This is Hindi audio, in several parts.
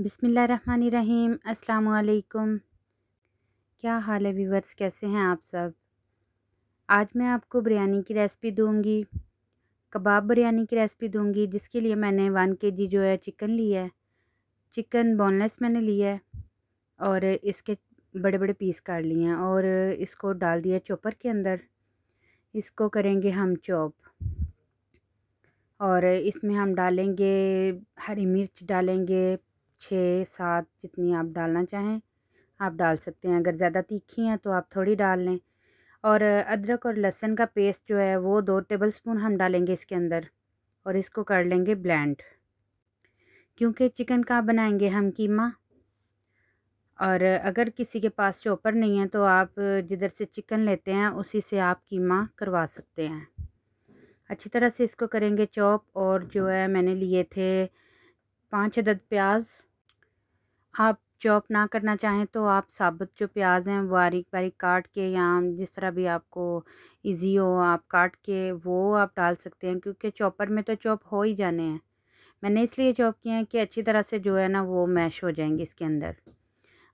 बिसमीम् अल्लाम क्या हाल है व्यूवर्स कैसे हैं आप सब आज मैं आपको बिरयानी की रेसिपी दूंगी कबाब बिरयानी की रेसिपी दूंगी जिसके लिए मैंने वन के जी जो है चिकन लिया है चिकन बोनलेस मैंने लिया है और इसके बड़े बड़े पीस काट लिए हैं और इसको डाल दिया चॉपर के अंदर इसको करेंगे हम चॉप और इसमें हम डालेंगे हरी मिर्च डालेंगे छः सात जितनी आप डालना चाहें आप डाल सकते हैं अगर ज़्यादा तीखी हैं तो आप थोड़ी डाल लें और अदरक और लहसन का पेस्ट जो है वो दो टेबल स्पून हम डालेंगे इसके अंदर और इसको कर लेंगे ब्लेंड क्योंकि चिकन का बनाएंगे हम कीमा और अगर किसी के पास चॉपर नहीं है तो आप जिधर से चिकन लेते हैं उसी से आप कीमा करवा सकते हैं अच्छी तरह से इसको करेंगे चॉप और जो है मैंने लिए थे पाँच अदद प्याज आप चॉप ना करना चाहें तो आप साबुत जो प्याज हैं बारीक बारीक काट के या जिस तरह भी आपको इजी हो आप काट के वो आप डाल सकते हैं क्योंकि चॉपर में तो चॉप हो ही जाने हैं मैंने इसलिए चॉप किए हैं कि अच्छी तरह से जो है ना वो मैश हो जाएंगे इसके अंदर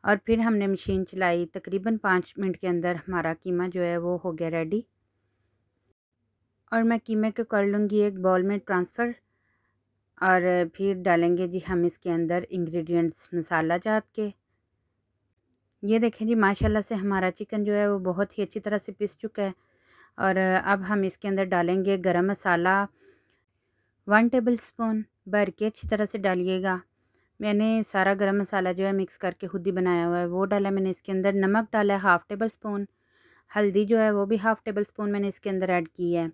और फिर हमने मशीन चलाई तकरीबन पाँच मिनट के अंदर हमारा कीमा जो है वो हो गया रेडी और मैं कीमे को कर लूँगी एक बॉल में ट्रांसफ़र और फिर डालेंगे जी हम इसके अंदर इंग्रेडिएंट्स मसाला जात के ये देखें जी माशाल्लाह से हमारा चिकन जो है वो बहुत ही अच्छी तरह से पिस चुका है और अब हम इसके अंदर डालेंगे गरम मसाला वन टेबल स्पून भर के अच्छी तरह से डालिएगा मैंने सारा गरम मसाला जो है मिक्स करके खुद ही बनाया हुआ है वो डाला मैंने इसके अंदर नमक डाला है हाफ़ टेबल स्पून हल्दी जो है वो भी हाफ़ टेबल स्पून मैंने इसके अंदर ऐड की है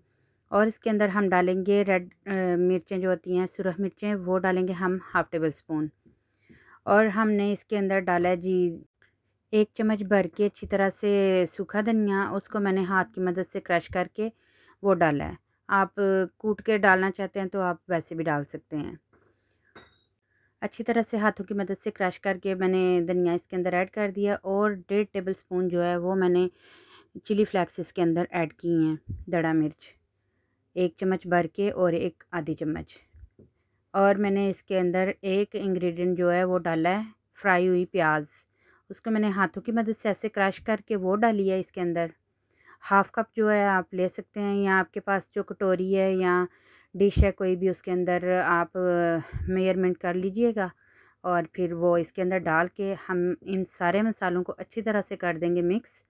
और इसके अंदर हम डालेंगे रेड मिर्चें जो होती हैं सुरख मिर्चें वो डालेंगे हम हाफ़ टेबल स्पून और हमने इसके अंदर डाला है जी एक चम्मच भर के अच्छी तरह से सूखा धनिया उसको मैंने हाथ की मदद से क्रश करके वो डाला है आप कूट के डालना चाहते हैं तो आप वैसे भी डाल सकते हैं अच्छी तरह से हाथों की मदद से क्रश करके मैंने धनिया इसके अंदर ऐड कर दिया और डेढ़ टेबल स्पून जो है वो मैंने चिली फ्लैक्स इसके अंदर ऐड की हैं दड़ा मिर्च एक चम्मच भर के और एक आधी चम्मच और मैंने इसके अंदर एक इंग्रेडिएंट जो है वो डाला है फ्राई हुई प्याज उसको मैंने हाथों की मदद से ऐसे क्रश करके वो डाली है इसके अंदर हाफ़ कप जो है आप ले सकते हैं या आपके पास जो कटोरी है या डिश है कोई भी उसके अंदर आप मेयरमेंट कर लीजिएगा और फिर वो इसके अंदर डाल के हम इन सारे मसालों को अच्छी तरह से कर देंगे मिक्स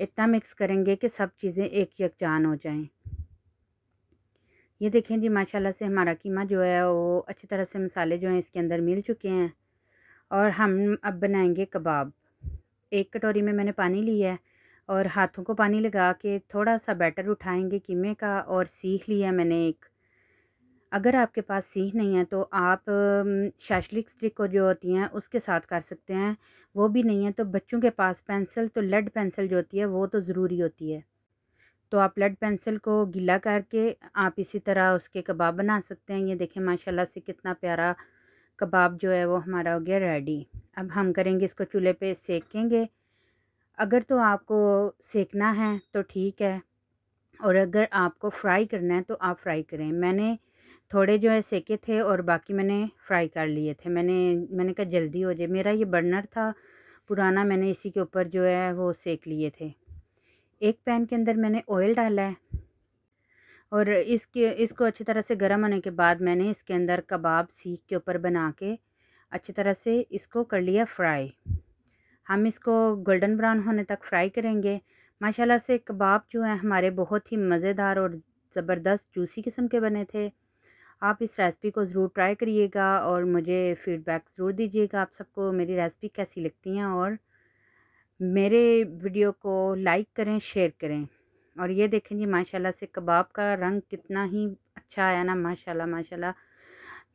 इतना मिक्स करेंगे कि सब चीज़ें एक यकजान हो जाएं ये देखें जी माशाल्लाह से हमारा कीमा जो है वो अच्छी तरह से मसाले जो हैं इसके अंदर मिल चुके हैं और हम अब बनाएंगे कबाब एक कटोरी में मैंने पानी लिया है और हाथों को पानी लगा के थोड़ा सा बैटर उठाएंगे कीमे का और सीख लिया मैंने एक अगर आपके पास सीख नहीं है तो आप शाशलिक स्टिक को जो होती हैं उसके साथ कर सकते हैं वो भी नहीं है तो बच्चों के पास पेंसिल तो लेड पेंसिल जो होती है वो तो ज़रूरी होती है तो आप लेड पेंसिल को गीला करके आप इसी तरह उसके कबाब बना सकते हैं ये देखें माशाल्लाह से कितना प्यारा कबाब जो है वो हमारा हो गया रेडी अब हम करेंगे इसको चूल्हे पे सेकेंगे अगर तो आपको सेकना है तो ठीक है और अगर आपको फ्राई करना है तो आप फ्राई करें मैंने थोड़े जो है सेके थे और बाकी मैंने फ्राई कर लिए थे मैंने मैंने कहा जल्दी हो जाए मेरा ये बर्नर था पुराना मैंने इसी के ऊपर जो है वो सेक लिए थे एक पैन के अंदर मैंने ऑयल डाला है और इसके इसको अच्छी तरह से गर्म होने के बाद मैंने इसके अंदर कबाब सीख के ऊपर बना के अच्छी तरह से इसको कर लिया फ्राई हम इसको गोल्डन ब्राउन होने तक फ्राई करेंगे माशाल्लाह से कबाब जो है हमारे बहुत ही मज़ेदार और ज़बरदस्त जूसी किस्म के बने थे आप इस रेसिपी को ज़रूर ट्राई करिएगा और मुझे फ़ीडबैक ज़रूर दीजिएगा आप सबको मेरी रेसिपी कैसी लगती हैं और मेरे वीडियो को लाइक करें शेयर करें और ये देखें जी माशाल्लाह से कबाब का रंग कितना ही अच्छा आया ना माशाल्लाह माशाल्लाह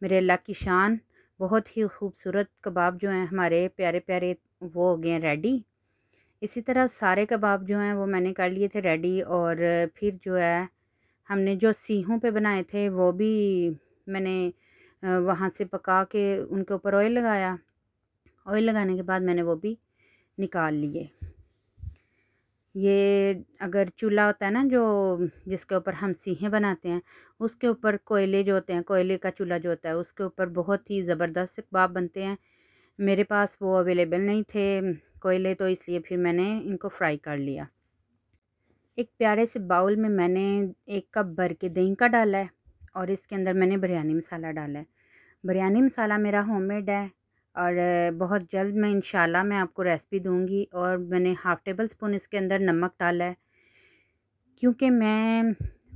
मेरे अल्लाह की शान बहुत ही खूबसूरत कबाब जो हैं हमारे प्यारे प्यारे वो हो गए हैं रेडी इसी तरह सारे कबाब जो हैं वो मैंने कर लिए थे रेडी और फिर जो है हमने जो सीहों पे बनाए थे वो भी मैंने वहाँ से पका के उनके ऊपर ऑयल लगाया ऑयल लगाने के बाद मैंने वो भी निकाल लिए ये अगर चूल्हा होता है ना जो जिसके ऊपर हम सीहे बनाते हैं उसके ऊपर कोयले जो होते हैं कोयले का चूल्हा जो होता है उसके ऊपर बहुत ही ज़बरदस्त कबाब बनते हैं मेरे पास वो अवेलेबल नहीं थे कोयले तो इसलिए फिर मैंने इनको फ्राई कर लिया एक प्यारे से बाउल में मैंने एक कप भर के दही का डाला है और इसके अंदर मैंने बिरयानी मसाला डाला है बिरयानी मसाला मेरा होममेड है और बहुत जल्द मैं इन मैं आपको रेसिपी दूँगी और मैंने हाफ़ टेबल स्पून इसके अंदर नमक डाला है क्योंकि मैं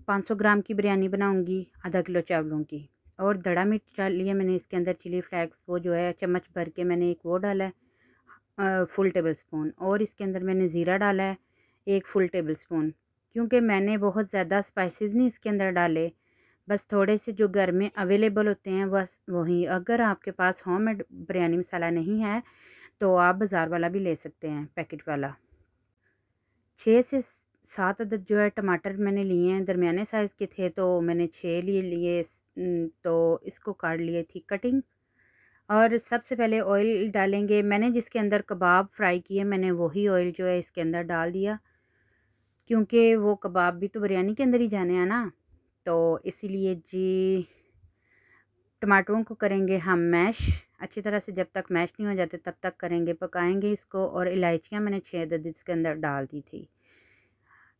500 ग्राम की बिरयानी बनाऊँगी आधा किलो चावलों की और दड़ा मिर्च डाल लिया मैंने इसके अंदर चिली फ्लैक्स वो जो है चम्मच भर के मैंने एक वो डाला है फुल टेबल स्पून और इसके अंदर मैंने ज़ीरा डाला है एक फुल टेबल स्पून क्योंकि मैंने बहुत ज़्यादा स्पाइसिस नहीं इसके अंदर डाले बस थोड़े से जो घर में अवेलेबल होते हैं बस वही अगर आपके पास होम मेड बिरयानी मसाला नहीं है तो आप बाज़ार वाला भी ले सकते हैं पैकेट वाला छः से सात अदद जो है टमाटर मैंने लिए हैं दरमियाने साइज़ के थे तो मैंने छः लिए लिए तो इसको काट लिए थी कटिंग और सबसे पहले ऑयल डालेंगे मैंने जिसके अंदर कबाब फ्राई किए मैंने वही ऑयल जो है इसके अंदर डाल दिया क्योंकि वो कबाब भी तो बिरयानी के अंदर ही जाने हैं ना तो इसीलिए जी टमाटरों को करेंगे हम मैश अच्छी तरह से जब तक मैश नहीं हो जाते तब तक करेंगे पकाएंगे इसको और इलायचियाँ मैंने छः दर्द इसके अंदर डाल दी थी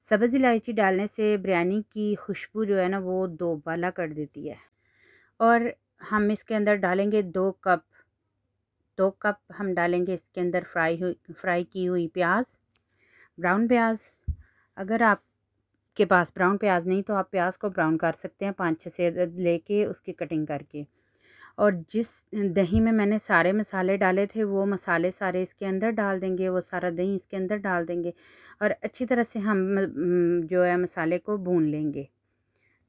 सब्ज़ इलायची डालने से बिरयानी की खुशबू जो है ना वो दो बाला कर देती है और हम इसके अंदर डालेंगे दो कप दो कप हम डालेंगे इसके अंदर फ्राई हुई फ्राई की हुई प्याज ब्राउन प्याज अगर आप के पास ब्राउन प्याज नहीं तो आप प्याज को ब्राउन कर सकते हैं पाँच छः से लेके उसकी कटिंग करके और जिस दही में मैंने सारे मसाले डाले थे वो मसाले सारे इसके अंदर डाल देंगे वो सारा दही इसके अंदर डाल देंगे और अच्छी तरह से हम जो है मसाले को भून लेंगे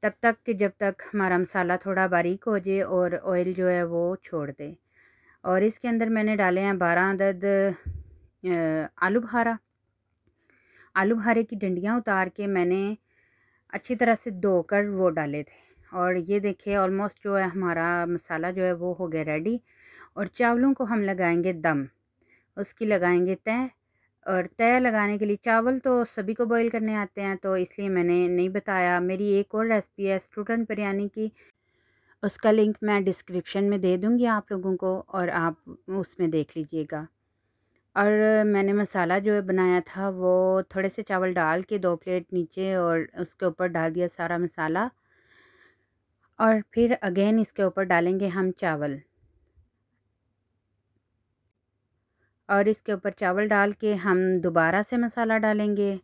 तब तक कि जब तक हमारा मसाला थोड़ा बारीक हो जाए और ऑयल जो है वो छोड़ दे और इसके अंदर मैंने डाले हैं बारह अदद आलू भारा आलू भारे की डंडियाँ उतार के मैंने अच्छी तरह से धोकर वो डाले थे और ये देखिए ऑलमोस्ट जो है हमारा मसाला जो है वो हो गया रेडी और चावलों को हम लगाएंगे दम उसकी लगाएंगे तय और तय लगाने के लिए चावल तो सभी को बॉईल करने आते हैं तो इसलिए मैंने नहीं बताया मेरी एक और रेसिपी है स्टूडेंट बिरयानी की उसका लिंक मैं डिस्क्रिप्शन में दे दूँगी आप लोगों को और आप उसमें देख लीजिएगा और मैंने मसाला जो है बनाया था वो थोड़े से चावल डाल के दो प्लेट नीचे और उसके ऊपर डाल दिया सारा मसाला और फिर अगेन इसके ऊपर डालेंगे हम चावल और इसके ऊपर चावल डाल के हम दोबारा से मसाला डालेंगे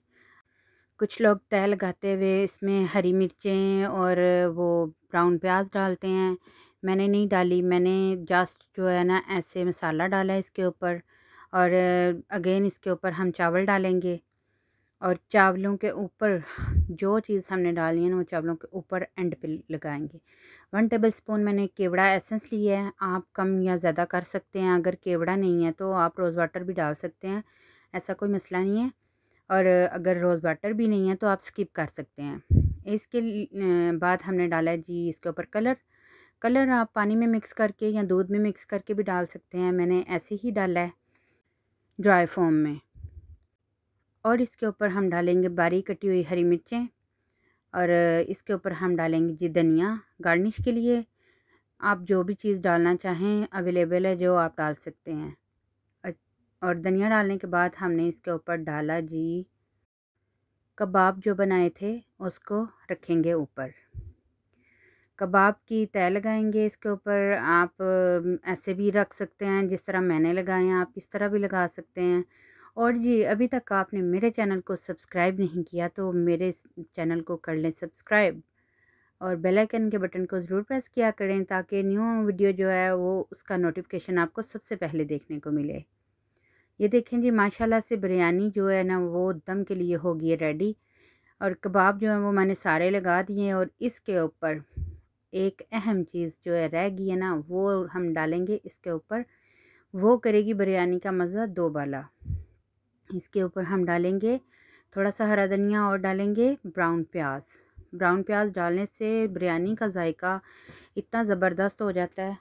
कुछ लोग तह लगाते हुए इसमें हरी मिर्चें और वो ब्राउन प्याज डालते हैं मैंने नहीं डाली मैंने जस्ट जो है ना ऐसे मसाला डाला इसके ऊपर और अगेन इसके ऊपर हम चावल डालेंगे और चावलों के ऊपर जो चीज़ हमने डाली है ना वो चावलों के ऊपर एंड पे लगाएंगे वन टेबल स्पून मैंने केवड़ा एसेंस लिया है आप कम या ज़्यादा कर सकते हैं अगर केवड़ा नहीं है तो आप रोज़ वाटर भी डाल सकते हैं ऐसा कोई मसला नहीं है और अगर रोज़ वाटर भी नहीं है तो आप स्किप कर सकते हैं इसके बाद हमने डाला है जी इसके ऊपर कलर कलर आप पानी में मिक्स करके या दूध में मिक्स करके भी डाल सकते हैं मैंने ऐसे ही डाला है ड्राई फॉर्म में और इसके ऊपर हम डालेंगे बारीक कटी हुई हरी मिर्चें और इसके ऊपर हम डालेंगे जी धनिया गार्निश के लिए आप जो भी चीज़ डालना चाहें अवेलेबल है जो आप डाल सकते हैं और धनिया डालने के बाद हमने इसके ऊपर डाला जी कबाब जो बनाए थे उसको रखेंगे ऊपर कबाब की तय लगाएंगे इसके ऊपर आप ऐसे भी रख सकते हैं जिस तरह मैंने लगाए हैं आप इस तरह भी लगा सकते हैं और जी अभी तक आपने मेरे चैनल को सब्सक्राइब नहीं किया तो मेरे चैनल को कर लें सब्सक्राइब और बेल आइकन के बटन को ज़रूर प्रेस किया करें ताकि न्यू वीडियो जो है वो उसका नोटिफिकेशन आपको सबसे पहले देखने को मिले ये देखें जी माशाल्लाह से बिरयानी जो है ना वो दम के लिए होगी रेडी और कबाब जो है वो मैंने सारे लगा दिए और इसके ऊपर एक अहम चीज़ जो है रह गई है ना वो हम डालेंगे इसके ऊपर वो करेगी बिरयानी का मज़ा दो बाला इसके ऊपर हम डालेंगे थोड़ा सा हरा धनिया और डालेंगे ब्राउन प्याज ब्राउन प्याज डालने से बिरयानी का जायका इतना ज़बरदस्त हो जाता है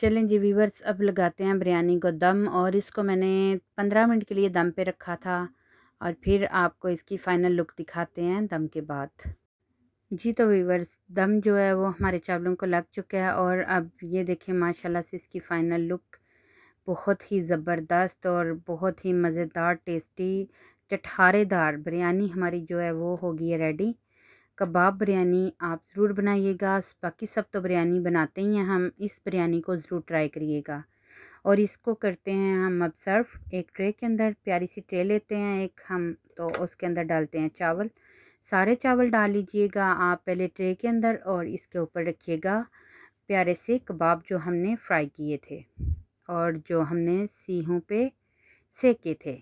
चलें जी वीवर्स अब लगाते हैं बिरयानी को दम और इसको मैंने पंद्रह मिनट के लिए दम पे रखा था और फिर आपको इसकी फ़ाइनल लुक दिखाते हैं दम के बाद जी तो वीवर्स दम जो है वो हमारे चावलों को लग चुका है और अब ये देखें माशाल्लाह से इसकी फ़ाइनल लुक बहुत ही ज़बरदस्त और बहुत ही मज़ेदार टेस्टी चटहारेदार बिरयानी हमारी जो है वो होगी है रेडी कबाब बिरयानी आप ज़रूर बनाइएगा बाकी सब तो बिरयानी बनाते ही हैं हम इस बिरयानी को ज़रूर ट्राई करिएगा और इसको करते हैं हम अब सर्व एक ट्रे के अंदर प्यारी सी ट्रे लेते हैं एक हम तो उसके अंदर डालते हैं चावल सारे चावल डाल लीजिएगा आप पहले ट्रे के अंदर और इसके ऊपर रखिएगा प्यारे से कबाब जो हमने फ्राई किए थे और जो हमने सीहों पे सेके थे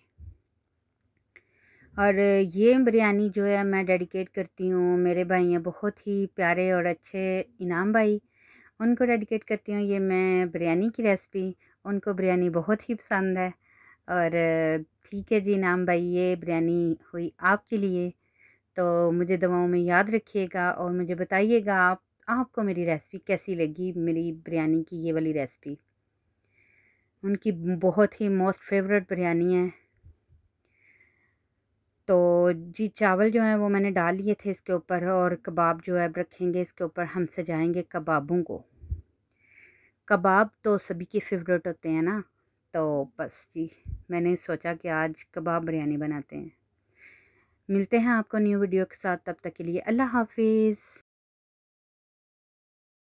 और ये बिरयानी जो है मैं डेडिकेट करती हूँ मेरे भाई हैं बहुत ही प्यारे और अच्छे इनाम भाई उनको डेडिकेट करती हूँ ये मैं बिरयानी की रेसिपी उनको बिरयानी बहुत ही पसंद है और ठीक है जी इनाम भाई ये बिरयानी हुई आपके लिए तो मुझे दवाओं में याद रखिएगा और मुझे बताइएगा आप आपको मेरी रेसिपी कैसी लगी मेरी बिरयानी की ये वाली रेसिपी उनकी बहुत ही मोस्ट फेवरेट बिरयानी है तो जी चावल जो हैं वो मैंने डाल लिए थे इसके ऊपर और कबाब जो है रखेंगे इसके ऊपर हम सजाएंगे कबाबों को कबाब तो सभी के फेवरेट होते हैं ना तो बस जी मैंने सोचा कि आज कबाब बिरयानी बनाते हैं मिलते हैं आपको न्यू वीडियो के साथ तब तक के लिए अल्लाह हाफिज़